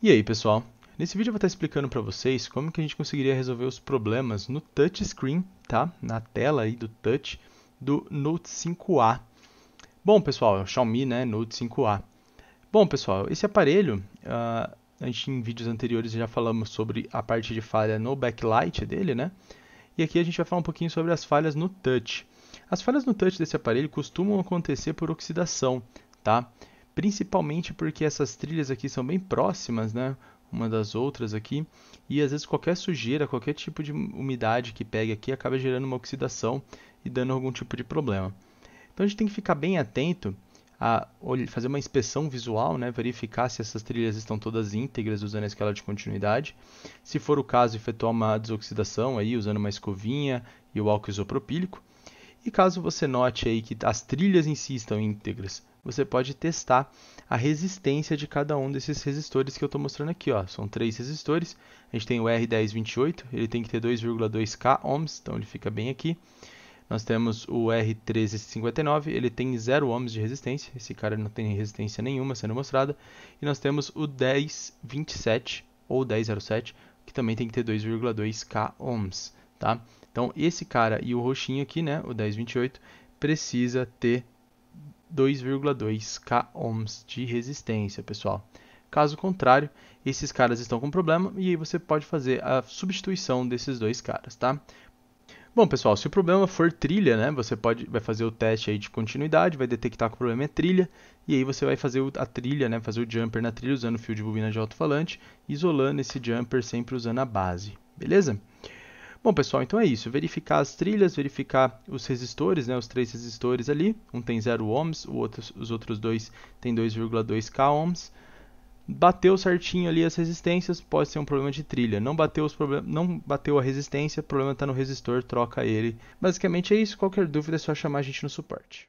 E aí pessoal, nesse vídeo eu vou estar explicando para vocês como que a gente conseguiria resolver os problemas no touchscreen, tá? na tela aí do touch do Note 5A. Bom pessoal, é o Xiaomi né? Note 5A. Bom pessoal, esse aparelho, uh, a gente em vídeos anteriores já falamos sobre a parte de falha no backlight dele, né? E aqui a gente vai falar um pouquinho sobre as falhas no touch. As falhas no touch desse aparelho costumam acontecer por oxidação, tá? principalmente porque essas trilhas aqui são bem próximas, né? Uma das outras aqui, e às vezes qualquer sujeira, qualquer tipo de umidade que pegue aqui acaba gerando uma oxidação e dando algum tipo de problema. Então a gente tem que ficar bem atento a fazer uma inspeção visual, né, verificar se essas trilhas estão todas íntegras usando a escala de continuidade. Se for o caso, efetuar uma desoxidação aí usando uma escovinha e o álcool isopropílico. E caso você note aí que as trilhas em si estão íntegras, você pode testar a resistência de cada um desses resistores que eu estou mostrando aqui. Ó. São três resistores. A gente tem o R1028, ele tem que ter 2,2K ohms, então ele fica bem aqui. Nós temos o R1359, ele tem 0 ohms de resistência, esse cara não tem resistência nenhuma sendo mostrada. E nós temos o 1027 ou 1007, que também tem que ter 2,2K ohms tá? Então esse cara e o roxinho aqui, né, o 1028, precisa ter 2,2 k ohms de resistência, pessoal. Caso contrário, esses caras estão com problema e aí você pode fazer a substituição desses dois caras, tá? Bom, pessoal, se o problema for trilha, né, você pode vai fazer o teste aí de continuidade, vai detectar que o problema é trilha, e aí você vai fazer a trilha, né, fazer o jumper na trilha usando o fio de bobina de alto-falante, isolando esse jumper sempre usando a base, beleza? Bom, pessoal, então é isso. Verificar as trilhas, verificar os resistores, né, os três resistores ali. Um tem 0 ohms, o outro, os outros dois tem 2,2 k ohms. Bateu certinho ali as resistências, pode ser um problema de trilha. Não bateu, os problem... não bateu a resistência, o problema está no resistor, troca ele. Basicamente é isso. Qualquer dúvida é só chamar a gente no suporte.